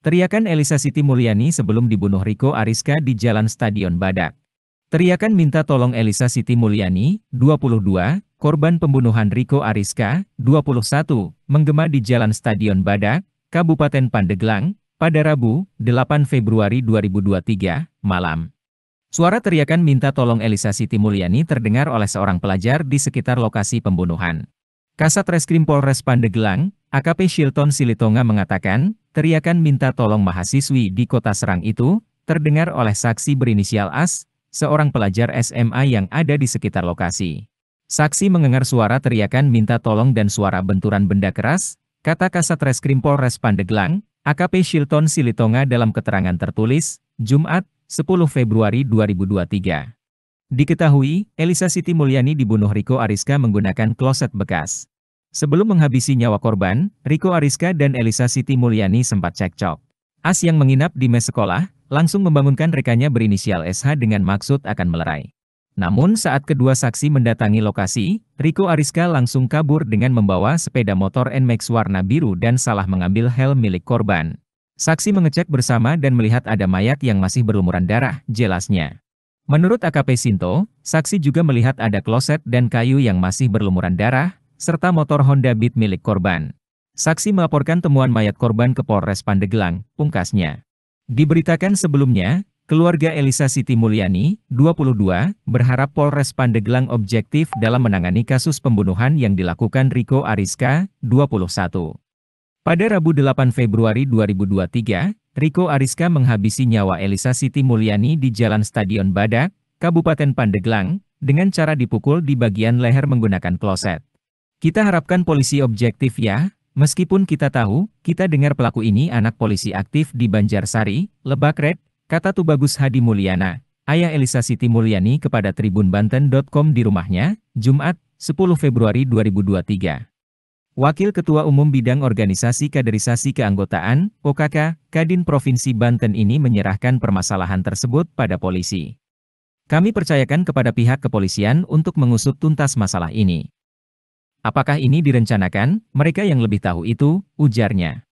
Teriakan Elisa Siti Mulyani sebelum dibunuh Riko Ariska di Jalan Stadion Badak. Teriakan minta tolong Elisa Siti Mulyani, 22, korban pembunuhan Riko Ariska, 21, menggema di Jalan Stadion Badak, Kabupaten Pandeglang, pada Rabu, 8 Februari 2023, malam. Suara teriakan minta tolong Elisa Siti Mulyani terdengar oleh seorang pelajar di sekitar lokasi pembunuhan. Kasat Reskrim Polres Pandeglang, AKP Shilton Silitonga mengatakan, teriakan minta tolong mahasiswi di kota Serang itu, terdengar oleh saksi berinisial AS, seorang pelajar SMA yang ada di sekitar lokasi. Saksi mengengar suara teriakan minta tolong dan suara benturan benda keras, kata Kasat Reskrim Polres Pandeglang, AKP Shilton Silitonga dalam keterangan tertulis, Jumat, 10 Februari 2023. Diketahui, Elisa Siti Mulyani dibunuh Riko Ariska menggunakan kloset bekas. Sebelum menghabisi nyawa korban, Riko Ariska dan Elisa Siti Mulyani sempat cekcok. As yang menginap di mes sekolah, langsung membangunkan rekannya berinisial SH dengan maksud akan melerai. Namun saat kedua saksi mendatangi lokasi, Riko Ariska langsung kabur dengan membawa sepeda motor NMAX warna biru dan salah mengambil helm milik korban. Saksi mengecek bersama dan melihat ada mayat yang masih berlumuran darah, jelasnya. Menurut AKP Sinto, saksi juga melihat ada kloset dan kayu yang masih berlumuran darah, serta motor Honda Beat milik korban. Saksi melaporkan temuan mayat korban ke Polres Pandeglang, pungkasnya. Diberitakan sebelumnya, keluarga Elisa Siti Mulyani, 22, berharap Polres Pandeglang objektif dalam menangani kasus pembunuhan yang dilakukan Riko Ariska, 21. Pada Rabu 8 Februari 2023, Riko Ariska menghabisi nyawa Elisa Siti Mulyani di Jalan Stadion Badak, Kabupaten Pandeglang, dengan cara dipukul di bagian leher menggunakan kloset. Kita harapkan polisi objektif ya, meskipun kita tahu, kita dengar pelaku ini anak polisi aktif di Banjarsari, Lebak Red, kata Tubagus Hadi Mulyana, ayah Elisa Siti Mulyani kepada tribunbanten.com di rumahnya, Jumat, 10 Februari 2023. Wakil Ketua Umum Bidang Organisasi Kaderisasi Keanggotaan, OKK, Kadin Provinsi Banten ini menyerahkan permasalahan tersebut pada polisi. Kami percayakan kepada pihak kepolisian untuk mengusut tuntas masalah ini. Apakah ini direncanakan? Mereka yang lebih tahu itu, ujarnya.